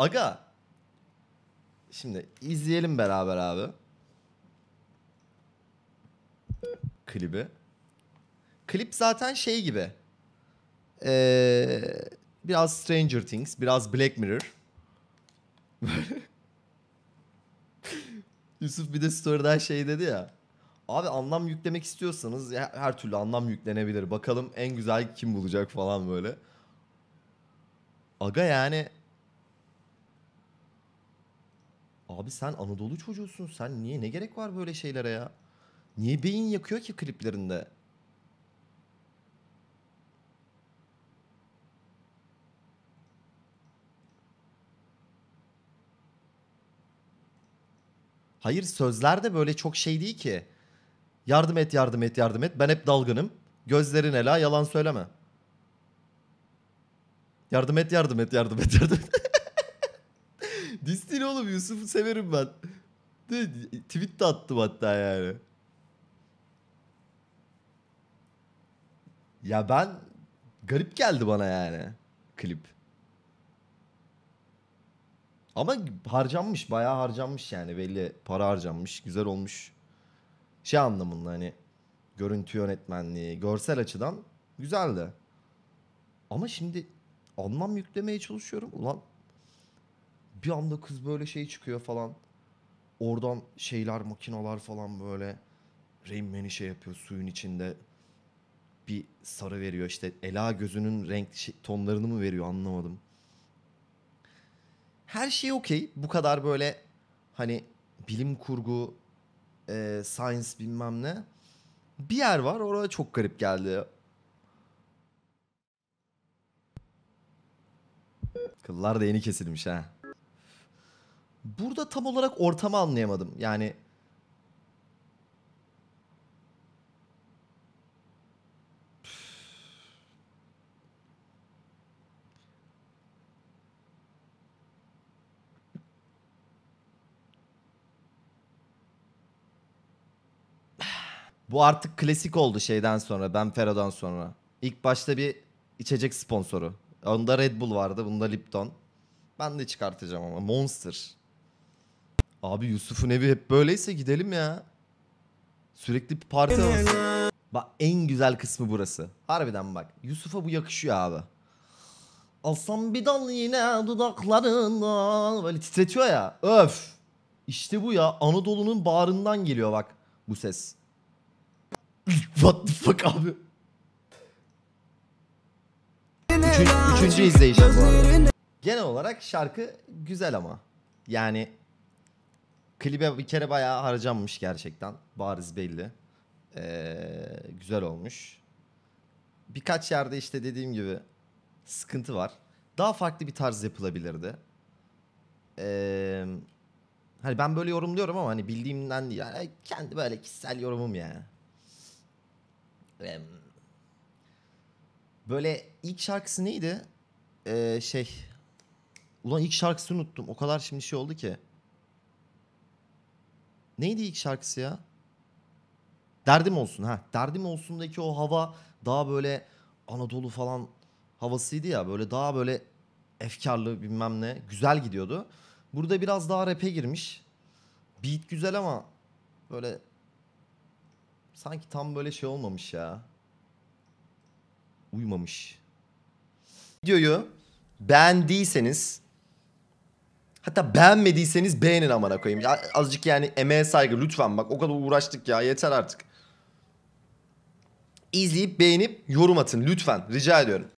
Aga. Şimdi izleyelim beraber abi. Klibi. Klip zaten şey gibi. Ee, biraz Stranger Things, biraz Black Mirror. Yusuf bir de story'den şey dedi ya. Abi anlam yüklemek istiyorsanız her türlü anlam yüklenebilir. Bakalım en güzel kim bulacak falan böyle. Aga yani Abi sen Anadolu çocuğusun. Sen niye ne gerek var böyle şeylere ya? Niye beyin yakıyor ki kliplerinde? Hayır sözler de böyle çok şey değil ki. Yardım et, yardım et, yardım et. Ben hep dalgınım. Gözlerin ela, yalan söyleme. Yardım et, yardım et, yardım et, yardım et. Diss oğlum Yusuf'u severim ben. De, tweet de attım hatta yani. Ya ben garip geldi bana yani klip. Ama harcanmış bayağı harcanmış yani belli para harcanmış güzel olmuş. Şey anlamında hani görüntü yönetmenliği görsel açıdan güzeldi. Ama şimdi anlam yüklemeye çalışıyorum. Ulan bir anda kız böyle şey çıkıyor falan. Oradan şeyler, makinalar falan böyle Rain Man'i şey yapıyor suyun içinde bir sarı veriyor işte Ela gözünün renk şey, tonlarını mı veriyor anlamadım. Her şey okey. Bu kadar böyle hani bilim kurgu, e, science bilmem ne. Bir yer var orada çok garip geldi. Kıllar da yeni kesilmiş ha. Burada tam olarak ortamı anlayamadım. Yani Bu artık klasik oldu şeyden sonra. Ben Ferro'dan sonra. İlk başta bir içecek sponsoru. Onda Red Bull vardı. Bunda Lipton. Ben de çıkartacağım ama. Monster. Abi Yusuf'un evi hep böyleyse gidelim ya. Sürekli bir parti havası. Bak en güzel kısmı burası. Harbiden bak. Yusuf'a bu yakışıyor abi. Alsam bir dal yine dudaklarından. Böyle titretiyor ya. Öf. İşte bu ya. Anadolu'nun bağrından geliyor bak bu ses. What the fuck abi. Üçüncü, üçüncü izleyişim bu arada. Genel olarak şarkı güzel ama. Yani Klibe bir kere bayağı harcanmış gerçekten. Bariz belli. Ee, güzel olmuş. Birkaç yerde işte dediğim gibi sıkıntı var. Daha farklı bir tarz yapılabilirdi. Ee, hani ben böyle yorumluyorum ama hani bildiğimden değil. Yani kendi böyle kişisel yorumum yani. Ee, böyle ilk şarkısı neydi? Ee, şey. Ulan ilk şarkısını unuttum. O kadar şimdi şey oldu ki. Neydi ilk şarkısı ya? Derdim olsun ha. Derdim olsundaki o hava daha böyle Anadolu falan havasıydı ya. Böyle daha böyle efkarlı bilmem ne. Güzel gidiyordu. Burada biraz daha rap'e girmiş. Beat güzel ama böyle sanki tam böyle şey olmamış ya. Uymamış. Videoyu beğendiyseniz Hatta beğenmediyseniz beğenin amına koyayım. Ya, azıcık yani emeğe saygı lütfen bak o kadar uğraştık ya yeter artık. İzleyip beğenip yorum atın lütfen rica ediyorum.